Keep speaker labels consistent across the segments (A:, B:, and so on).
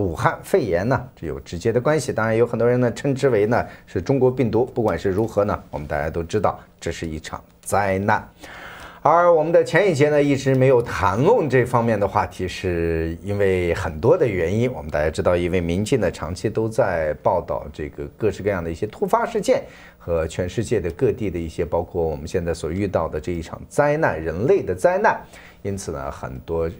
A: 武汉肺炎呢，这有直接的关系。当然，有很多人呢称之为呢是中国病毒。不管是如何呢，我们大家都知道，这是一场灾难。而我们的前一节呢一直没有谈论这方面的话题，是因为很多的原因。我们大家知道，因为民进呢长期都在报道这个各式各样的一些突发事件和全世界的各地的一些，包括我们现在所遇到的这一场灾难，人类的灾难。因此呢，很多。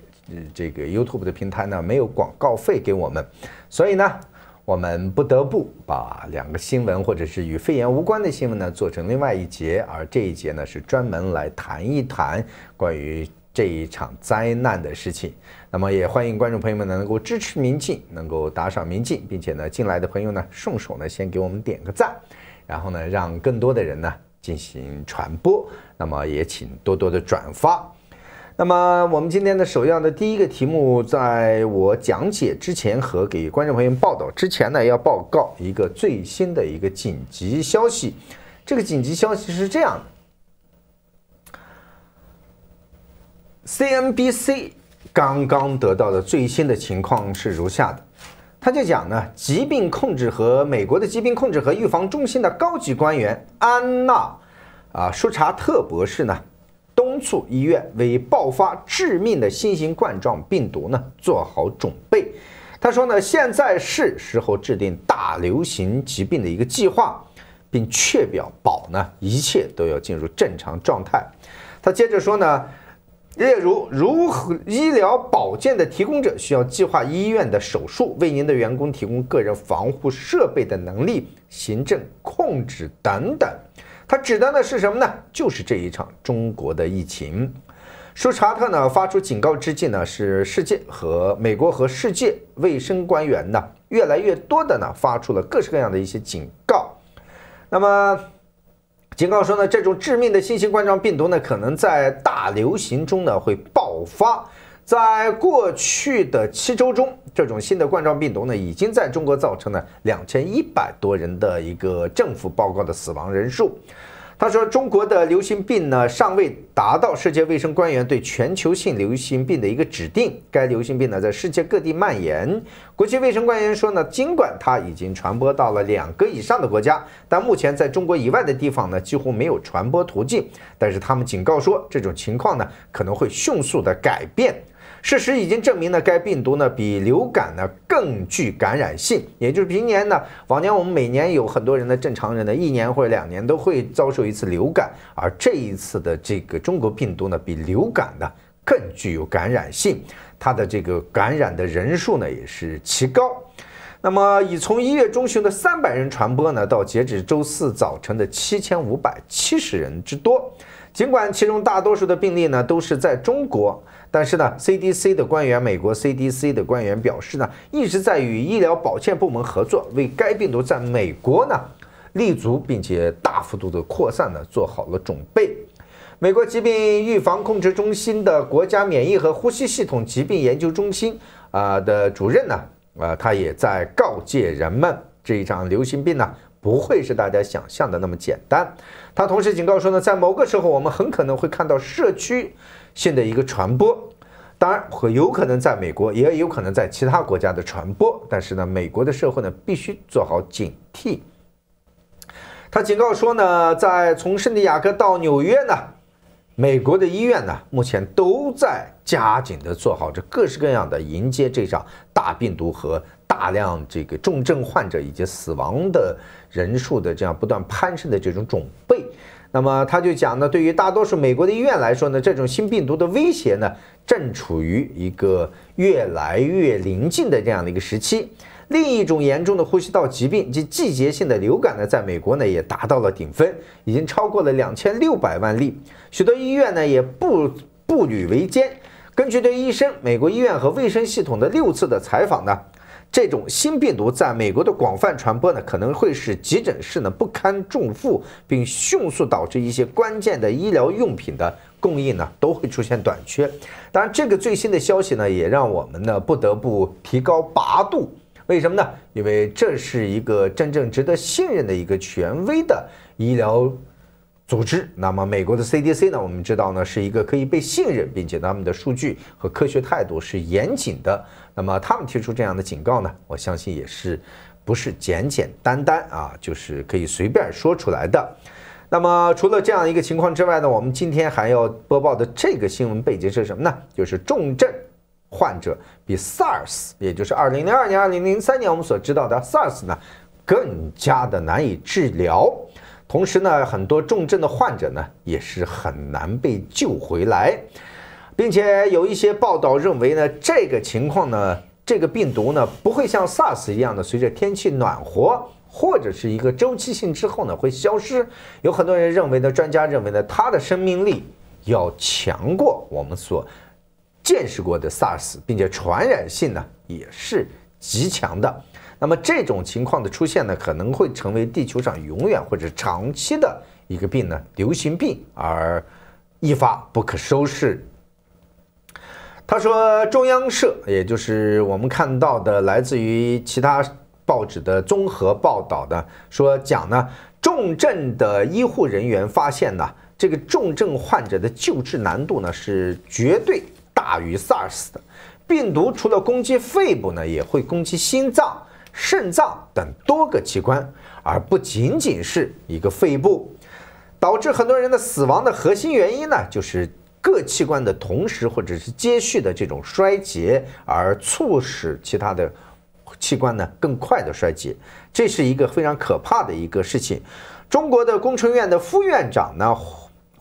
A: 这个 YouTube 的平台呢没有广告费给我们，所以呢，我们不得不把两个新闻或者是与肺炎无关的新闻呢做成另外一节，而这一节呢是专门来谈一谈关于这一场灾难的事情。那么也欢迎观众朋友们呢能够支持明镜，能够打赏明镜，并且呢进来的朋友呢顺手呢先给我们点个赞，然后呢让更多的人呢进行传播。那么也请多多的转发。那么我们今天的首要的第一个题目，在我讲解之前和给观众朋友报道之前呢，要报告一个最新的一个紧急消息。这个紧急消息是这样的：CNBC 刚刚得到的最新的情况是如下的，他就讲呢，疾病控制和美国的疾病控制和预防中心的高级官员安娜啊舒查特博士呢。促医院为爆发致命的新型冠状病毒呢做好准备。他说呢，现在是时候制定大流行疾病的一个计划，并确保保呢一切都要进入正常状态。他接着说呢，例如如何医疗保健的提供者需要计划医院的手术，为您的员工提供个人防护设备的能力、行政控制等等。他指的呢是什么呢？就是这一场中国的疫情。舒查特呢发出警告之际呢，是世界和美国和世界卫生官员呢越来越多的呢发出了各式各样的一些警告。那么，警告说呢，这种致命的新型冠状病毒呢，可能在大流行中呢会爆发。在过去的七周中，这种新的冠状病毒呢，已经在中国造成了两千一百多人的一个政府报告的死亡人数。他说，中国的流行病呢，尚未达到世界卫生官员对全球性流行病的一个指定。该流行病呢，在世界各地蔓延。国际卫生官员说呢，尽管它已经传播到了两个以上的国家，但目前在中国以外的地方呢，几乎没有传播途径。但是他们警告说，这种情况呢，可能会迅速的改变。事实已经证明了，该病毒呢比流感呢更具感染性，也就是平年呢，往年我们每年有很多人的正常人呢，一年或者两年都会遭受一次流感，而这一次的这个中国病毒呢，比流感呢更具有感染性，它的这个感染的人数呢也是奇高，那么已从一月中旬的三百人传播呢，到截止周四早晨的七千五百七十人之多。尽管其中大多数的病例呢都是在中国，但是呢，CDC 的官员、美国 CDC 的官员表示呢，一直在与医疗保健部门合作，为该病毒在美国呢立足并且大幅度的扩散呢做好了准备。美国疾病预防控制中心的国家免疫和呼吸系统疾病研究中心啊的主任呢，啊，他也在告诫人们，这一场流行病呢。不会是大家想象的那么简单。他同时警告说呢，在某个时候，我们很可能会看到社区性的一个传播，当然，会有可能在美国，也有可能在其他国家的传播。但是呢，美国的社会呢，必须做好警惕。他警告说呢，在从圣地亚哥到纽约呢。美国的医院呢，目前都在加紧的做好这各式各样的迎接这场大病毒和大量这个重症患者以及死亡的人数的这样不断攀升的这种准备。那么他就讲呢，对于大多数美国的医院来说呢，这种新病毒的威胁呢，正处于一个越来越临近的这样的一个时期。另一种严重的呼吸道疾病及季节性的流感呢，在美国呢也达到了顶峰，已经超过了两千六百万例。许多医院呢也不步履维艰。根据对医生、美国医院和卫生系统的六次的采访呢，这种新病毒在美国的广泛传播呢，可能会使急诊室呢不堪重负，并迅速导致一些关键的医疗用品的供应呢都会出现短缺。当然，这个最新的消息呢，也让我们呢不得不提高八度。为什么呢？因为这是一个真正值得信任的一个权威的医疗组织。那么，美国的 CDC 呢？我们知道呢，是一个可以被信任，并且他们的数据和科学态度是严谨的。那么，他们提出这样的警告呢？我相信也是不是简简单单啊，就是可以随便说出来的。那么，除了这样一个情况之外呢，我们今天还要播报的这个新闻背景是什么呢？就是重症。患者比 SARS，也就是2002年、2003年我们所知道的 SARS 呢，更加的难以治疗。同时呢，很多重症的患者呢，也是很难被救回来。并且有一些报道认为呢，这个情况呢，这个病毒呢，不会像 SARS 一样的随着天气暖和或者是一个周期性之后呢，会消失。有很多人认为呢，专家认为呢，它的生命力要强过我们所。见识过的 SARS，并且传染性呢也是极强的。那么这种情况的出现呢，可能会成为地球上永远或者长期的一个病呢，流行病而一发不可收拾。他说，中央社，也就是我们看到的来自于其他报纸的综合报道的说，讲呢重症的医护人员发现呢，这个重症患者的救治难度呢是绝对。大于 SARS 的病毒，除了攻击肺部呢，也会攻击心脏、肾脏等多个器官，而不仅仅是一个肺部。导致很多人的死亡的核心原因呢，就是各器官的同时或者是接续的这种衰竭，而促使其他的器官呢更快的衰竭。这是一个非常可怕的一个事情。中国的工程院的副院长呢？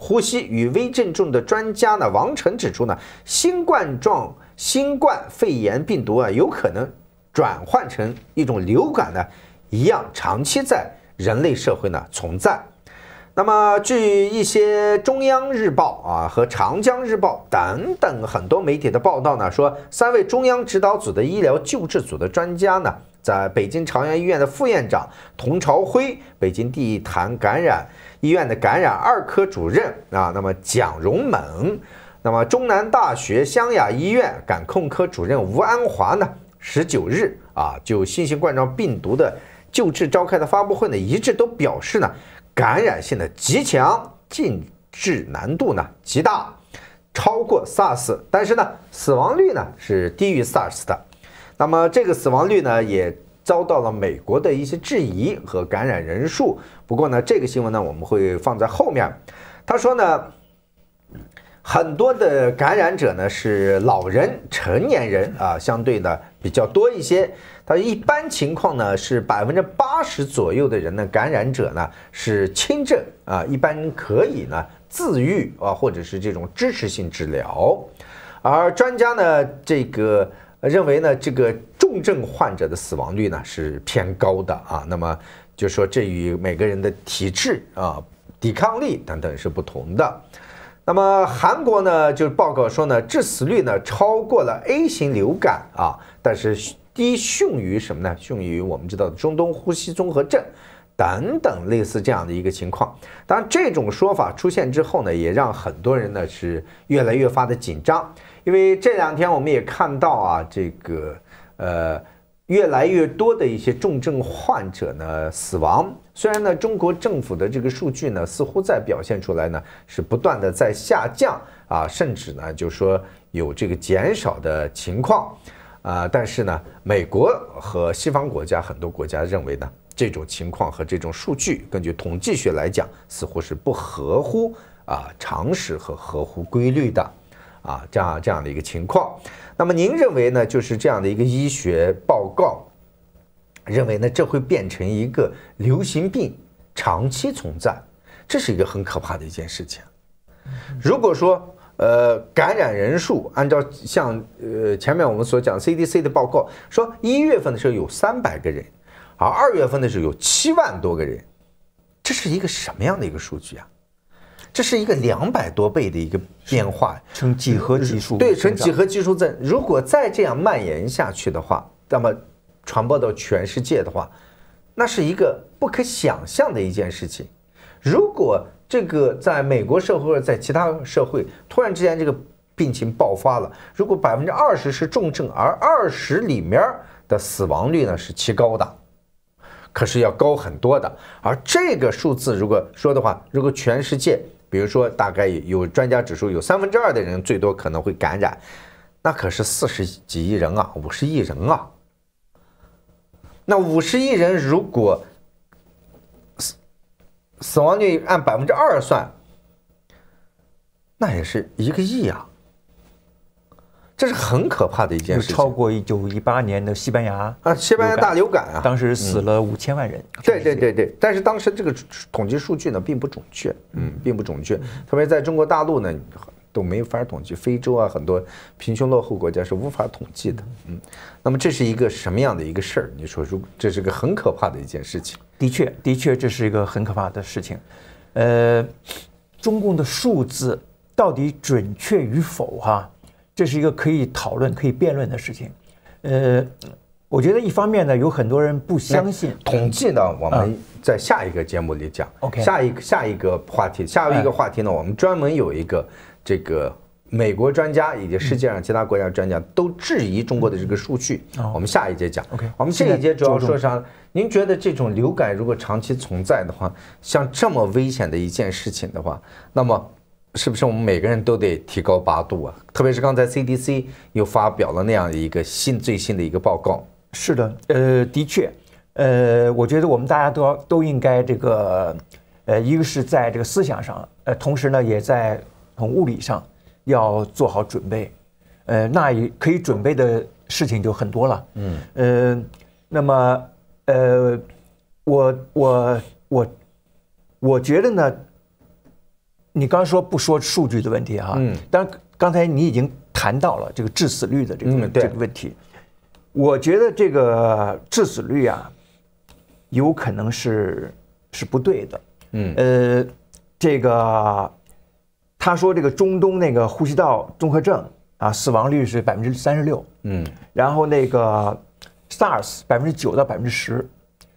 A: 呼吸与危重状的专家呢，王晨指出呢，新冠状新冠肺炎病毒啊，有可能转换成一种流感呢，一样长期在人类社会呢存在。那么，据一些中央日报啊和长江日报等等很多媒体的报道呢，说三位中央指导组的医疗救治组的专家呢，在北京朝阳医院的副院长童朝晖，北京地坛感染医院的感染二科主任啊，那么蒋荣猛，那么中南大学湘雅医院感控科主任吴安华呢，十九日啊就新型冠状病毒的救治召开的发布会呢，一致都表示呢。感染性的极强，禁制难度呢极大，超过 SARS，但是呢死亡率呢是低于 SARS 的。那么这个死亡率呢也遭到了美国的一些质疑和感染人数。不过呢这个新闻呢我们会放在后面。他说呢，很多的感染者呢是老人、成年人啊，相对呢比较多一些。它一般情况呢是百分之八十左右的人呢感染者呢是轻症啊，一般可以呢自愈啊，或者是这种支持性治疗。而专家呢这个认为呢这个重症患者的死亡率呢是偏高的啊，那么就说这与每个人的体质啊、抵抗力等等是不同的。那么韩国呢就报告说呢致死率呢超过了 A 型流感啊，但是。低逊于什么呢？逊于我们知道的中东呼吸综合症等等类似这样的一个情况。当然，这种说法出现之后呢，也让很多人呢是越来越发的紧张，因为这两天我们也看到啊，这个呃越来越多的一些重症患者呢死亡。虽然呢中国政府的这个数据呢似乎在表现出来呢是不断的在下降啊，甚至呢就是说有这个减少的情况。啊，但是呢，美国和西方国家很多国家认为呢，这种情况和这种数据，根据统计学来讲，似乎是不合乎啊常识和合乎规律的，啊，这样这样的一个情况。那么您认为呢？就是这样的一个医学报告认为呢，这会变成一个流行病长期存在，这是一个很可怕的一件事情。如果说。呃，感染人数按照像呃前面我们所讲 CDC 的报告说，一月份的时候有三百个人，而二月份的时候有七万多个人，这是一个什么样的一个数据啊？这是一个两百多倍的一个变化，成几何级数，对，成几何级数增。如果再这样蔓延下去的话，那么传播到全世界的话，那是一个不可想象的一件事情。如果这个在美国社会，或者在其他社会突然之间这个病情爆发了，如果百分之二十是重症，而二十里面的死亡率呢是奇高的，可是要高很多的。而这个数字如果说的话，如果全世界，比如说大概有专家指出有三分之二的人最多可能会感染，那可是四十几亿人啊，五十亿人啊，那五十亿人如果。死亡率按百分之二算，那也是一个亿啊。这是很可怕的一件事。超过一九一八年的西班牙啊，西班牙大流感啊，当时死了五千万人。对对对对，但是当时这个统计数据呢并不准确，嗯，并不准确，特别在中国大陆呢。都没法统计，非洲啊，很多贫穷落后国家是无法统计的。嗯，那么这是一个什么样的一个事儿？你说，如这是个很可怕的一件事情，
B: 的确，的确，这是一个很可怕的事情。呃，中共的数字到底准确与否？哈，这是一个可以讨论、可以辩论的事情。呃，我觉得一方面呢，有很多人不相信统计呢。我们
A: 在下一个节目里讲。OK，下一个下一个话题，下一个话题呢，我们专门有一个。这个美国专家以及世界上其他国家专家都质疑中国的这个数据。我们下一节讲。OK，、我们这一节主要说啥？您觉得这种流感如果长期存在的话，像这么危险的一件事情的话，那么是不是我们每个人都得提高八度啊？特别是刚才 CDC 又发表了那样的一个新最新的一个报告。是
B: 的，呃，的确，呃，我觉得我们大家都都应该这个，呃，一个是在这个思想上，呃，同时呢，也在。从物理上要做好准备，呃，那可以准备的事情就很多了。嗯，呃，那么，呃，我我我，我觉得呢，你刚说不说数据的问题哈？嗯，当然，刚才你已经谈到了这个致死率的这个这个问题。我觉得这个致死率啊，有可能是是不对的。嗯，呃，这个。他说：“这个中东那个呼吸道综合症啊，死亡率是百分之三十六。嗯，然后那个 SARS 百分之九到百分之十，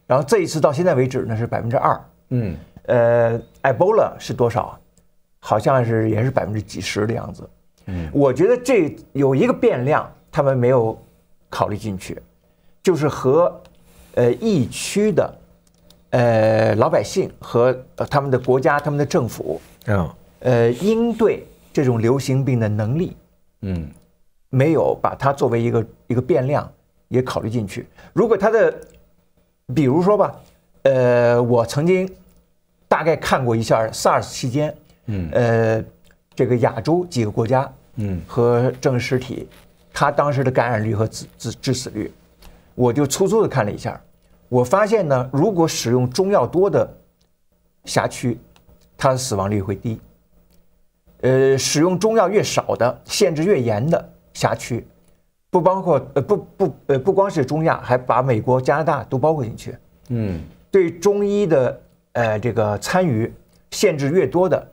B: 然后这一次到现在为止呢是百分之二。嗯，呃，Ebola 是多少？好像是也是百分之几十的样子。嗯，我觉得这有一个变量，他们没有考虑进去，就是和呃疫区的呃老百姓和他们的国家、他们的政府。”嗯。呃，应对这种流行病的能力，嗯，没有把它作为一个一个变量也考虑进去。如果它的，比如说吧，呃，我曾经大概看过一下 SARS 期间，嗯，呃，这个亚洲几个国家，嗯，和正实体，它当时的感染率和致致致死率，我就粗粗的看了一下，我发现呢，如果使用中药多的辖区，它的死亡率会低。呃，使用中药越少的，限制越严的辖区，不包括呃不不呃不光是中亚，还把美国、加拿大都包括进去。嗯，对中医的呃这个参
A: 与限制越多的。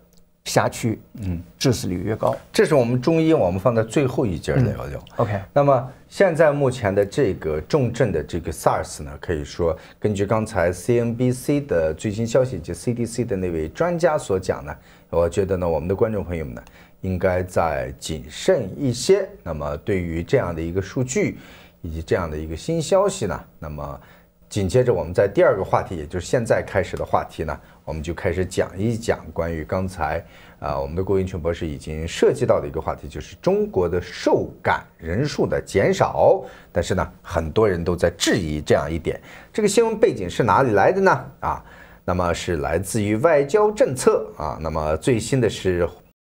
A: 辖区，嗯，致死率越高。这是我们中医，我们放在最后一节来聊。OK。那么现在目前的这个重症的这个 SARS 呢，可以说根据刚才 CNBC 的最新消息以及 CDC 的那位专家所讲呢，我觉得呢，我们的观众朋友们呢，应该再谨慎一些。那么对于这样的一个数据以及这样的一个新消息呢，那么。紧接着，我们在第二个话题，也就是现在开始的话题呢，我们就开始讲一讲关于刚才啊，我们的郭云琼博士已经涉及到的一个话题，就是中国的受感人数的减少。但是呢，很多人都在质疑这样一点，这个新闻背景是哪里来的呢？啊，那么是来自于外交政策啊。那么最新的是。